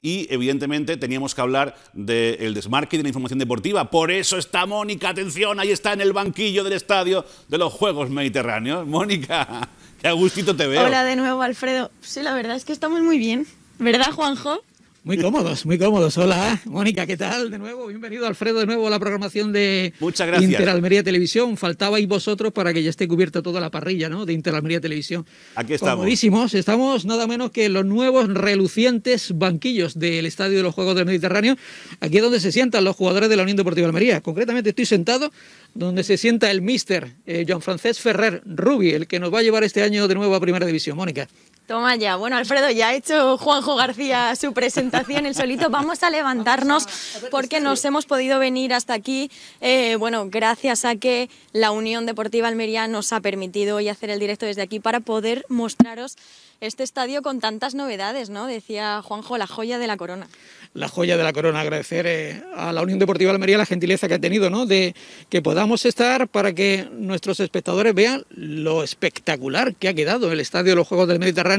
y evidentemente teníamos que hablar del desmarque y de la información deportiva. Por eso está Mónica, atención, ahí está en el banquillo del estadio de los Juegos Mediterráneos. Mónica, qué a te veo. Hola de nuevo, Alfredo. Sí, la verdad es que estamos muy bien. ¿Verdad, Juanjo? Muy cómodos, muy cómodos. Hola, Mónica, ¿qué tal? De nuevo, bienvenido, Alfredo, de nuevo a la programación de Interalmería Televisión. Faltabais vosotros para que ya esté cubierta toda la parrilla ¿no? de Interalmería Televisión. Aquí estamos. Comodísimos, estamos nada menos que los nuevos relucientes banquillos del Estadio de los Juegos del Mediterráneo. Aquí es donde se sientan los jugadores de la Unión Deportiva de Almería. Concretamente estoy sentado donde se sienta el mister eh, Francés Ferrer Rubi, el que nos va a llevar este año de nuevo a Primera División. Mónica. Toma ya. Bueno, Alfredo, ya ha hecho Juanjo García su presentación el solito. Vamos a levantarnos porque nos hemos podido venir hasta aquí. Eh, bueno, gracias a que la Unión Deportiva Almería nos ha permitido hoy hacer el directo desde aquí para poder mostraros este estadio con tantas novedades, ¿no? Decía Juanjo, la joya de la corona la joya de la corona. Agradecer eh, a la Unión Deportiva Almería la gentileza que ha tenido, ¿no? De que podamos estar para que nuestros espectadores vean lo espectacular que ha quedado el Estadio de los Juegos del Mediterráneo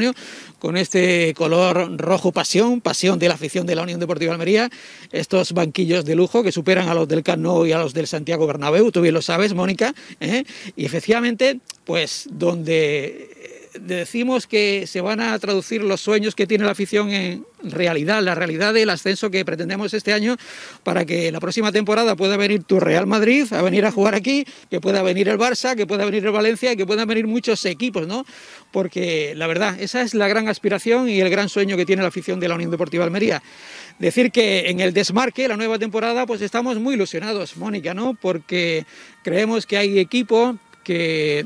con este color rojo pasión, pasión de la afición de la Unión Deportiva Almería, estos banquillos de lujo que superan a los del Cano y a los del Santiago Bernabéu, tú bien lo sabes, Mónica, ¿eh? y efectivamente, pues donde decimos que se van a traducir los sueños que tiene la afición en realidad, la realidad del ascenso que pretendemos este año para que la próxima temporada pueda venir tu Real Madrid a venir a jugar aquí, que pueda venir el Barça, que pueda venir el Valencia que puedan venir muchos equipos, ¿no? Porque la verdad, esa es la gran aspiración y el gran sueño que tiene la afición de la Unión Deportiva Almería. Decir que en el desmarque, la nueva temporada, pues estamos muy ilusionados, Mónica, ¿no? Porque creemos que hay equipo que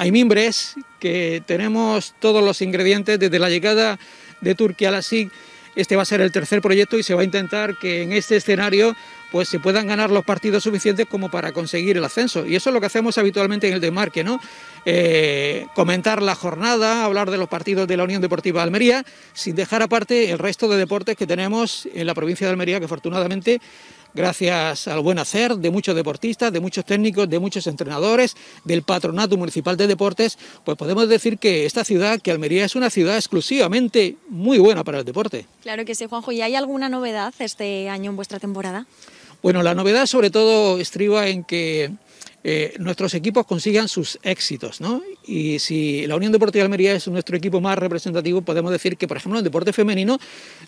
hay mimbres que tenemos todos los ingredientes desde la llegada de Turquía a la Sig, Este va a ser el tercer proyecto y se va a intentar que en este escenario pues se puedan ganar los partidos suficientes como para conseguir el ascenso. Y eso es lo que hacemos habitualmente en el desmarque, ¿no? Eh, comentar la jornada, hablar de los partidos de la Unión Deportiva de Almería, sin dejar aparte el resto de deportes que tenemos en la provincia de Almería, que afortunadamente gracias al buen hacer de muchos deportistas, de muchos técnicos, de muchos entrenadores, del Patronato Municipal de Deportes, pues podemos decir que esta ciudad, que Almería es una ciudad exclusivamente muy buena para el deporte. Claro que sí, Juanjo. ¿Y hay alguna novedad este año en vuestra temporada? Bueno, la novedad sobre todo estriba en que eh, nuestros equipos consigan sus éxitos. ¿no? Y si la Unión Deportiva de Almería es nuestro equipo más representativo, podemos decir que, por ejemplo, en deporte femenino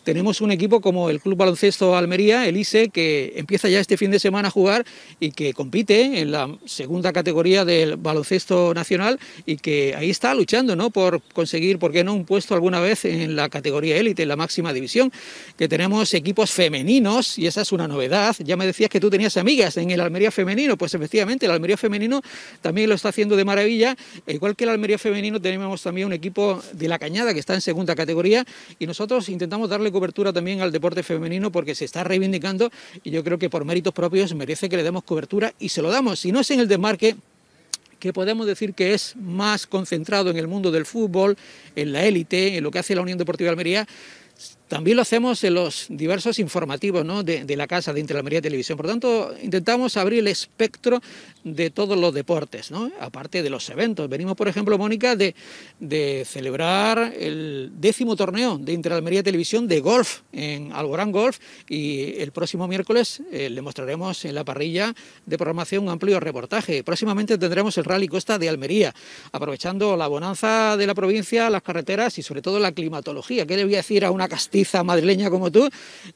tenemos un equipo como el Club Baloncesto Almería, el que empieza ya este fin de semana a jugar y que compite en la segunda categoría del baloncesto nacional y que ahí está luchando ¿no? por conseguir, ¿por qué no?, un puesto alguna vez en la categoría élite, en la máxima división, que tenemos equipos femeninos y esa es una novedad. Ya me decías que tú tenías amigas en el Almería femenino, pues efectivamente Almería femenino también lo está haciendo de maravilla. E igual que el Almería femenino tenemos también un equipo de la Cañada que está en segunda categoría y nosotros intentamos darle cobertura también al deporte femenino porque se está reivindicando y yo creo que por méritos propios merece que le demos cobertura y se lo damos. Si no es en el desmarque, que podemos decir que es más concentrado en el mundo del fútbol, en la élite, en lo que hace la Unión Deportiva Almería, también lo hacemos en los diversos informativos de, la casa de Interalmería Televisión. Por lo tanto, intentamos abrir el espectro de todos los deportes, ¿no? aparte de los eventos. Venimos, por ejemplo, Mónica, de, de celebrar el décimo torneo de Interalmería Televisión de golf en Alborán Golf y el próximo miércoles eh, le mostraremos en la parrilla de programación un amplio reportaje. Próximamente tendremos el Rally Costa de Almería, aprovechando la bonanza de la provincia, las carreteras y sobre todo la climatología. ¿Qué le voy a decir a una Castilla? madrileña como tú,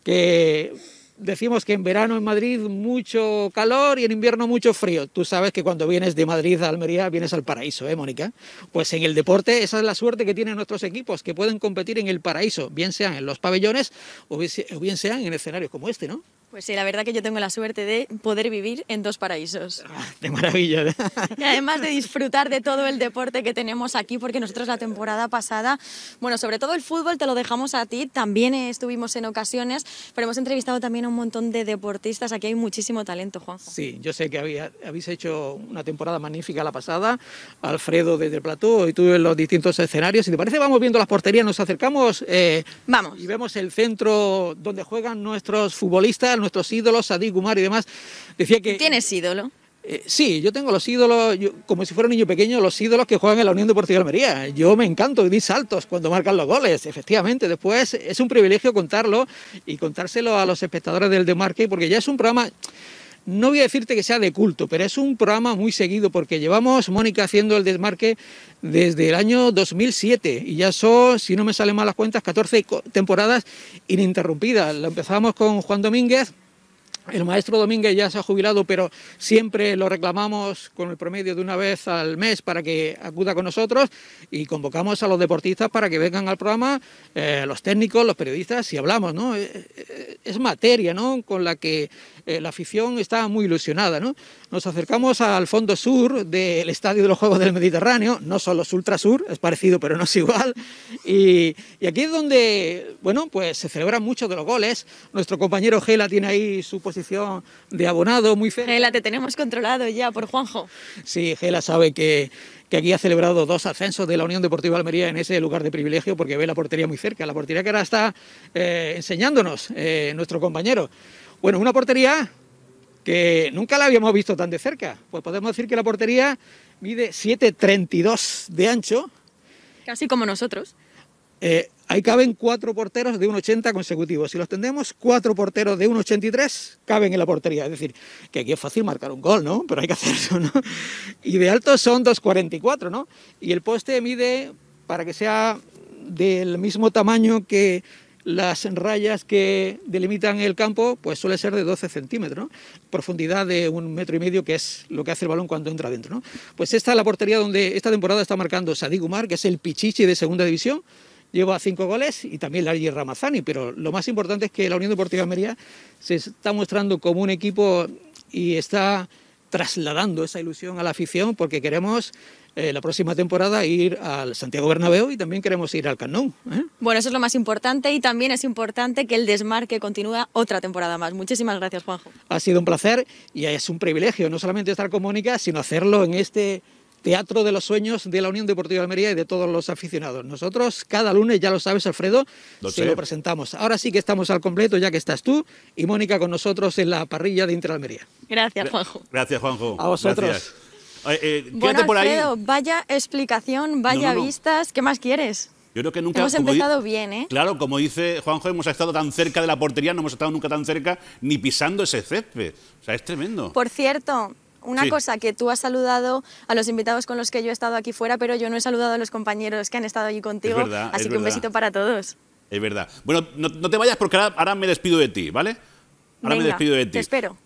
que decimos que en verano en Madrid mucho calor y en invierno mucho frío. Tú sabes que cuando vienes de Madrid a Almería vienes al paraíso, ¿eh, Mónica? Pues en el deporte esa es la suerte que tienen nuestros equipos, que pueden competir en el paraíso, bien sean en los pabellones o bien sean en escenarios como este, ¿no? Pues sí, la verdad que yo tengo la suerte de poder vivir en dos paraísos. De ah, maravilla. Y además de disfrutar de todo el deporte que tenemos aquí, porque nosotros la temporada pasada, bueno, sobre todo el fútbol te lo dejamos a ti, también estuvimos en ocasiones, pero hemos entrevistado también a un montón de deportistas, aquí hay muchísimo talento, Juan. Sí, yo sé que había, habéis hecho una temporada magnífica la pasada, Alfredo desde el plató y tú en los distintos escenarios, si te parece vamos viendo las porterías, nos acercamos eh, vamos. y vemos el centro donde juegan nuestros futbolistas, nuestros ídolos, Sadi Kumar y demás, decía que... ¿Tienes ídolo? Eh, sí, yo tengo los ídolos, como si fuera un niño pequeño, los ídolos que juegan en la Unión de de Almería. Yo me encanto, y di saltos cuando marcan los goles, efectivamente. Después es un privilegio contarlo y contárselo a los espectadores del Demarque, porque ya es un programa no voy a decirte que sea de culto, pero es un programa muy seguido porque llevamos, Mónica, haciendo el desmarque desde el año 2007 y ya son, si no me salen mal las cuentas, 14 temporadas ininterrumpidas. Lo empezamos con Juan Domínguez, el maestro Domínguez ya se ha jubilado, pero siempre lo reclamamos con el promedio de una vez al mes para que acuda con nosotros y convocamos a los deportistas para que vengan al programa, eh, los técnicos, los periodistas, y hablamos, ¿no? Eh, eh, es materia, ¿no? Con la que la afición está muy ilusionada, ¿no? Nos acercamos al fondo sur del Estadio de los Juegos del Mediterráneo, no son los sur, es parecido pero no es igual. Y, aquí es donde, bueno, pues se celebran muchos de los goles. Nuestro compañero Gela tiene ahí su posición de abonado muy fe Gela, te tenemos controlado ya por Juanjo. Sí, Gela sabe que, aquí ha celebrado dos ascensos de la Unión Deportiva Almería en ese lugar de privilegio porque ve la portería muy cerca, la portería que ahora está eh, enseñándonos eh, nuestro compañero. Bueno, una portería que nunca la habíamos visto tan de cerca. Pues podemos decir que la portería mide 7,32 de ancho. Casi como nosotros. Eh, ahí caben cuatro porteros de 1,80 consecutivos. Si los tendemos, cuatro porteros de 1,83 caben en la portería. Es decir, que aquí es fácil marcar un gol, ¿no? Pero hay que hacerlo, ¿no? Y de alto son 2,44, ¿no? Y el poste mide, para que sea del mismo tamaño que las rayas que delimitan el campo pues suele ser de 12 centímetros, profundidad de un metro y medio, que es lo que hace el balón cuando entra dentro. ¿no? Pues esta es la portería donde esta temporada está marcando Sadik que es el pichichi de segunda división, lleva cinco goles y también Larry Ramazani, pero lo más importante es que la Unión Deportiva de Almería se está mostrando como un equipo y está trasladando esa ilusión a la afición porque queremos eh, la próxima temporada ir al Santiago Bernabéu y también queremos ir al Cannon. ¿eh? Bueno, eso es lo más importante y también es importante que el desmarque continúe otra temporada más. Muchísimas gracias, Juanjo. Ha sido un placer y es un privilegio no solamente estar con Mónica, sino hacerlo en este teatro de los sueños de la Unión Deportiva de Almería y de todos los aficionados. Nosotros cada lunes, ya lo sabes Alfredo, lo presentamos. Ahora sí que estamos al completo, ya que estás tú y Mónica con nosotros en la parrilla de Almería. Gracias, Juanjo. Gracias, Juanjo. A vosotros. Eh, bueno, Alfredo, vaya explicación, vaya vistas, ¿qué más quieres? Yo creo que nunca hemos empezado bien, ¿eh? Claro, como dice Juanjo, hemos estado tan cerca de la portería, no hemos estado nunca tan cerca ni pisando ese césped. O sea, es tremendo. Por cierto, una cosa que tú has saludado a los invitados con los que yo he estado aquí fuera, pero yo no he saludado a los compañeros que han estado allí contigo. así que un besito para todos. Es verdad. Bueno, no, te vayas porque ahora, me despido de ti, ¿vale? Ahora me despido de ti. Te espero.